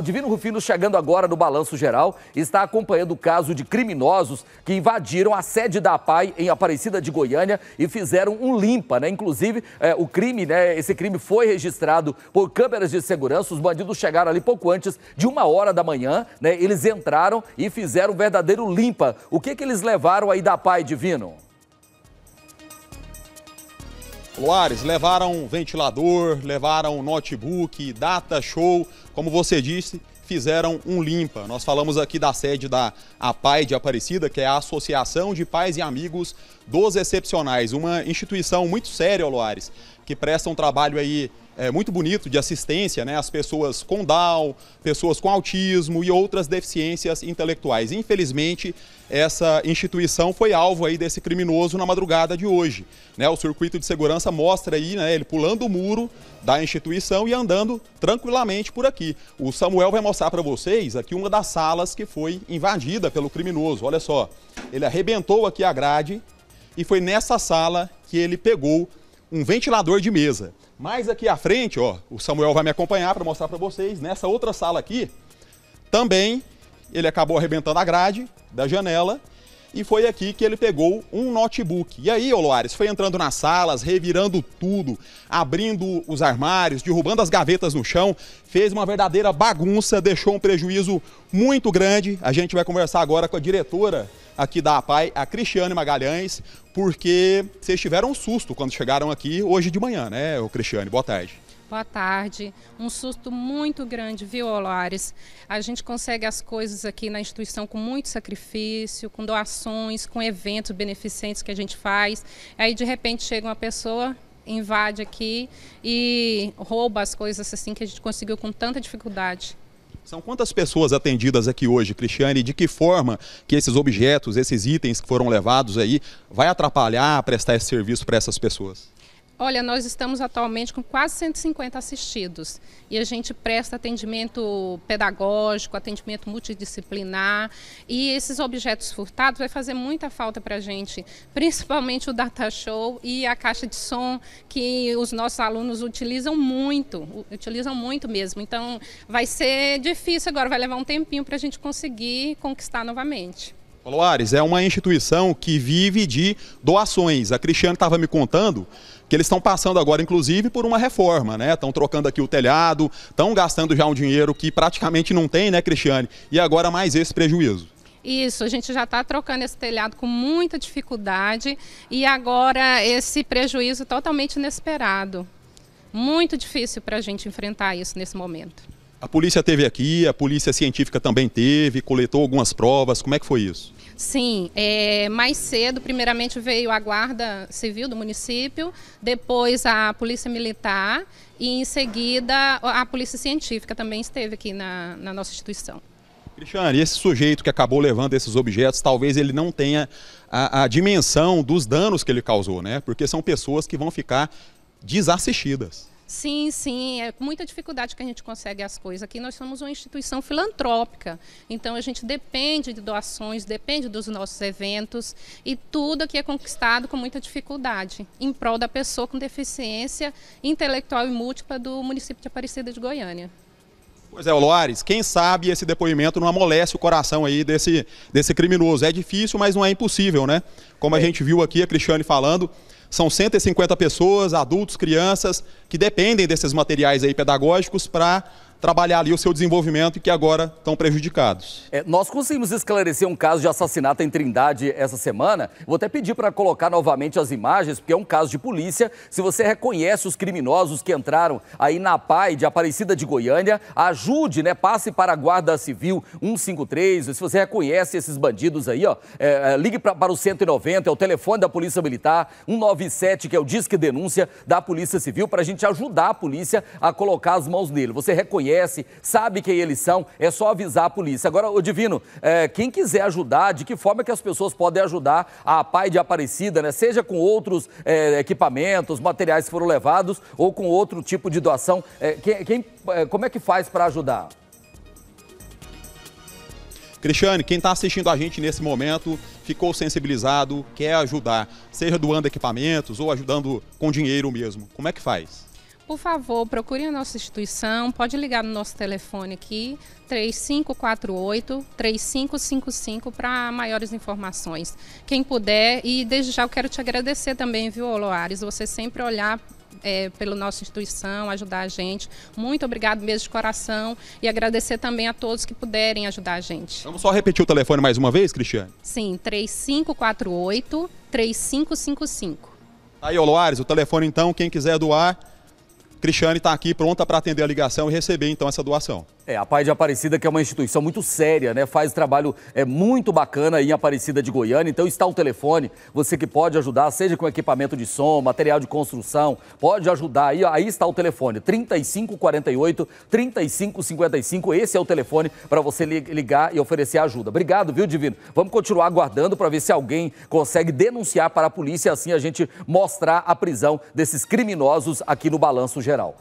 O Divino Rufino, chegando agora no Balanço Geral, está acompanhando o caso de criminosos que invadiram a sede da APAI em Aparecida de Goiânia e fizeram um limpa, né? Inclusive, é, o crime, né? Esse crime foi registrado por câmeras de segurança. Os bandidos chegaram ali pouco antes de uma hora da manhã, né? Eles entraram e fizeram um verdadeiro limpa. O que, que eles levaram aí da APAI, Divino? Luares, levaram ventilador, levaram notebook, data show, como você disse, fizeram um limpa. Nós falamos aqui da sede da APAI de Aparecida, que é a Associação de Pais e Amigos dos Excepcionais, uma instituição muito séria, Luares, que presta um trabalho aí é, muito bonito de assistência né, às pessoas com Down, pessoas com autismo e outras deficiências intelectuais. Infelizmente, essa instituição foi alvo aí desse criminoso na madrugada de hoje. Né? O circuito de segurança mostra aí né, ele pulando o muro da instituição e andando tranquilamente por aqui. O Samuel vai mostrar para vocês aqui uma das salas que foi invadida pelo criminoso. Olha só, ele arrebentou aqui a grade e foi nessa sala que ele pegou um ventilador de mesa. Mais aqui à frente, ó, o Samuel vai me acompanhar para mostrar para vocês. Nessa outra sala aqui, também ele acabou arrebentando a grade da janela e foi aqui que ele pegou um notebook. E aí, Oloares, foi entrando nas salas, revirando tudo, abrindo os armários, derrubando as gavetas no chão, fez uma verdadeira bagunça, deixou um prejuízo muito grande. A gente vai conversar agora com a diretora aqui da APAI, a Cristiane Magalhães, porque vocês tiveram um susto quando chegaram aqui hoje de manhã, né, o Cristiane? Boa tarde. Boa tarde. Um susto muito grande, viu, Olares? A gente consegue as coisas aqui na instituição com muito sacrifício, com doações, com eventos beneficentes que a gente faz. Aí, de repente, chega uma pessoa invade aqui e rouba as coisas assim que a gente conseguiu com tanta dificuldade. São quantas pessoas atendidas aqui hoje, Cristiane? De que forma que esses objetos, esses itens que foram levados aí, vai atrapalhar a prestar esse serviço para essas pessoas? Olha, nós estamos atualmente com quase 150 assistidos e a gente presta atendimento pedagógico, atendimento multidisciplinar e esses objetos furtados vai fazer muita falta para a gente, principalmente o data show e a caixa de som que os nossos alunos utilizam muito, utilizam muito mesmo. Então vai ser difícil agora, vai levar um tempinho para a gente conseguir conquistar novamente. Loares, é uma instituição que vive de doações. A Cristiane estava me contando que eles estão passando agora, inclusive, por uma reforma, né? Estão trocando aqui o telhado, estão gastando já um dinheiro que praticamente não tem, né, Cristiane? E agora mais esse prejuízo. Isso, a gente já está trocando esse telhado com muita dificuldade e agora esse prejuízo totalmente inesperado. Muito difícil para a gente enfrentar isso nesse momento. A polícia teve aqui, a polícia científica também teve, coletou algumas provas. Como é que foi isso? Sim, é, mais cedo, primeiramente veio a Guarda Civil do município, depois a Polícia Militar e em seguida a Polícia Científica também esteve aqui na, na nossa instituição. Cristiane, esse sujeito que acabou levando esses objetos, talvez ele não tenha a, a dimensão dos danos que ele causou, né? Porque são pessoas que vão ficar desassistidas. Sim, sim, é com muita dificuldade que a gente consegue as coisas. Aqui nós somos uma instituição filantrópica, então a gente depende de doações, depende dos nossos eventos e tudo aqui é conquistado com muita dificuldade, em prol da pessoa com deficiência intelectual e múltipla do município de Aparecida de Goiânia. Pois é, Loares, quem sabe esse depoimento não amolece o coração aí desse, desse criminoso. É difícil, mas não é impossível, né? Como a é. gente viu aqui, a Cristiane falando, são 150 pessoas, adultos, crianças, que dependem desses materiais aí pedagógicos para trabalhar ali o seu desenvolvimento e que agora estão prejudicados. É, nós conseguimos esclarecer um caso de assassinato em Trindade essa semana. Vou até pedir para colocar novamente as imagens, porque é um caso de polícia. Se você reconhece os criminosos que entraram aí na PAI de Aparecida de Goiânia, ajude, né? Passe para a Guarda Civil 153. Se você reconhece esses bandidos aí, ó, é, é, ligue pra, para o 190, é o telefone da Polícia Militar, 197, que é o Disque Denúncia da Polícia Civil, para a gente ajudar a polícia a colocar as mãos nele. Você reconhece conhece, sabe quem eles são, é só avisar a polícia. Agora, o Divino, é, quem quiser ajudar, de que forma que as pessoas podem ajudar a Pai de Aparecida, né? Seja com outros é, equipamentos, materiais que foram levados ou com outro tipo de doação. É, quem, quem, é, como é que faz para ajudar? Cristiane, quem está assistindo a gente nesse momento, ficou sensibilizado, quer ajudar, seja doando equipamentos ou ajudando com dinheiro mesmo, como é que faz? por favor, procure a nossa instituição, pode ligar no nosso telefone aqui, 3548-3555, para maiores informações. Quem puder, e desde já eu quero te agradecer também, viu, Oloares, você sempre olhar é, pela nossa instituição, ajudar a gente. Muito obrigado mesmo de coração e agradecer também a todos que puderem ajudar a gente. Vamos só repetir o telefone mais uma vez, Cristiane? Sim, 3548 3555. Tá aí, Oloares, o telefone então, quem quiser doar, Cristiane está aqui pronta para atender a ligação e receber então essa doação. É, a Pai de Aparecida, que é uma instituição muito séria, né? Faz trabalho é, muito bacana aí em Aparecida de Goiânia. Então está o telefone, você que pode ajudar, seja com equipamento de som, material de construção, pode ajudar. Aí, aí está o telefone, 3548 3555. Esse é o telefone para você ligar e oferecer ajuda. Obrigado, viu, Divino? Vamos continuar aguardando para ver se alguém consegue denunciar para a polícia, assim a gente mostrar a prisão desses criminosos aqui no Balanço Geral.